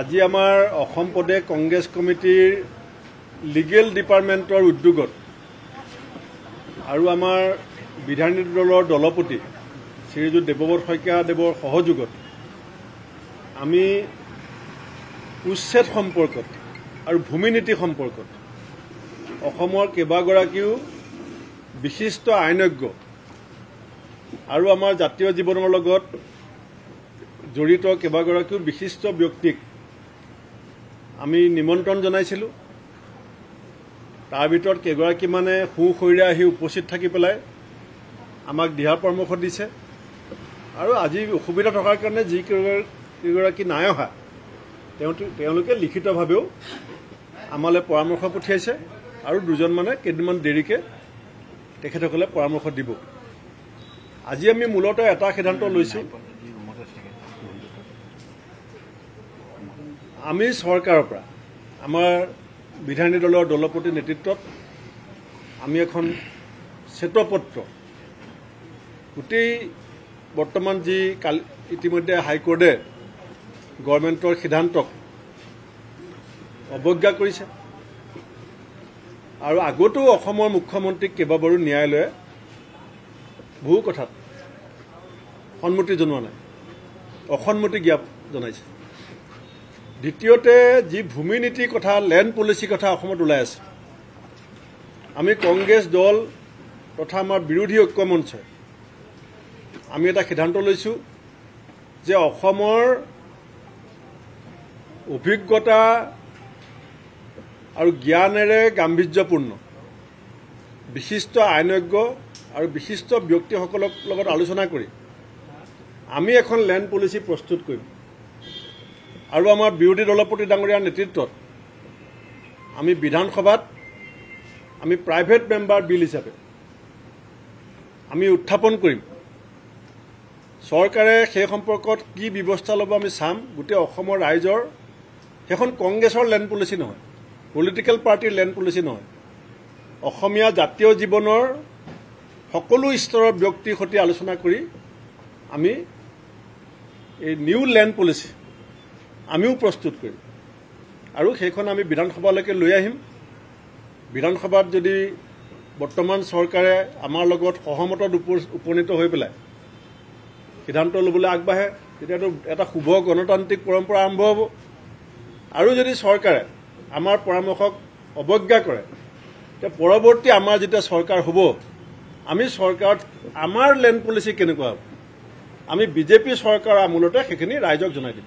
আজি আমাৰ অসম প্ৰদেশ কংগ্ৰেছ কমিটিৰ লিগেল ডিপাৰ্টমেণ্টৰ উদ্যোগত আৰু আমাৰ বিধায়িনী দলৰ দলপতি শ্ৰীযুত দেৱব্ৰত শইকীয়াদেৱৰ সহযোগত আমি উচ্ছেদ সম্পৰ্কত আৰু ভূমি নীতি সম্পৰ্কত অসমৰ কেইবাগৰাকীও বিশিষ্ট আইনজ্ঞ আৰু আমাৰ জাতীয় জীৱনৰ লগত জড়িত কেইবাগৰাকীও বিশিষ্ট ব্যক্তিক আমি নিমন্ত্ৰণ জনাইছিলোঁ তাৰ ভিতৰত কেইগৰাকী মানে সোঁশৰীৰে আহি উপস্থিত থাকি পেলাই আমাক দিহা পৰামৰ্শ দিছে আৰু আজি অসুবিধা থকাৰ কাৰণে যি কেইগৰাকী নাই অহা তেওঁ তেওঁলোকে লিখিতভাৱেও আমালৈ পৰামৰ্শ পঠিয়াইছে আৰু দুজন মানে কেইদিনমান দেৰিকৈ তেখেতসকলে পৰামৰ্শ দিব আজি আমি মূলতে এটা সিদ্ধান্ত লৈছোঁ আমি চৰকাৰৰ পৰা আমাৰ বিধায়িনী দলৰ দলপতি নেতৃত্বত আমি এখন শ্বেতপত্ৰ গোটেই বৰ্তমান যি কালি ইতিমধ্যে হাইকোৰ্টে গভৰ্ণমেণ্টৰ সিদ্ধান্তক অৱজ্ঞা কৰিছে আৰু আগতেও অসমৰ মুখ্যমন্ত্ৰীক কেইবাবাৰো ন্যায়ালয়ে বহু কথাত সন্মতি জনোৱা নাই অসন্মতি জ্ঞাপন জনাইছে দ্বিতীয়তে যি ভূমি নীতিৰ কথা লেণ্ড পলিচিৰ কথা অসমত ওলাই আছে আমি কংগ্ৰেছ দল তথা আমাৰ বিৰোধী ঐক্য মঞ্চ আমি এটা সিদ্ধান্ত লৈছোঁ যে অসমৰ অভিজ্ঞতা আৰু জ্ঞানেৰে গাম্ভীৰ্যপূৰ্ণ বিশিষ্ট আইনজ্ঞ আৰু বিশিষ্ট ব্যক্তিসকলক লগত আলোচনা কৰি আমি এখন লেণ্ড পলিচি প্ৰস্তুত কৰিম আৰু আমাৰ বিৰোধী দলৰ প্ৰতি ডাঙৰীয়াৰ নেতৃত্বত আমি বিধানসভাত আমি প্ৰাইভেট মেম্বাৰ বিল হিচাপে আমি উত্থাপন কৰিম চৰকাৰে সেই সম্পৰ্কত কি ব্যৱস্থা ল'ব আমি চাম গোটেই অসমৰ ৰাইজৰ সেইখন কংগ্ৰেছৰ লেণ্ড পলিচি নহয় পলিটিকেল পাৰ্টীৰ লেণ্ড পলিচি নহয় অসমীয়া জাতীয় জীৱনৰ সকলো স্তৰৰ ব্যক্তিৰ সৈতে আলোচনা কৰি আমি এই নিউ লেণ্ড পলিচি আমিও প্ৰস্তুত কৰিম আৰু সেইখন আমি বিধানসভালৈকে লৈ আহিম বিধানসভাত যদি বৰ্তমান চৰকাৰে আমাৰ লগত সহমতত উপনীত হৈ পেলাই সিদ্ধান্ত ল'বলৈ আগবাঢ়ে তেতিয়াতো এটা শুভ গণতান্ত্ৰিক পৰম্পৰা আৰম্ভ হ'ব আৰু যদি চৰকাৰে আমাৰ পৰামৰ্শক অৱজ্ঞা কৰে তে পৰৱৰ্তী আমাৰ যেতিয়া চৰকাৰ হ'ব আমি চৰকাৰত আমাৰ লেণ্ড পলিচি কেনেকুৱা হ'ব আমি বিজেপি চৰকাৰৰ আমোলতে সেইখিনি ৰাইজক জনাই দিম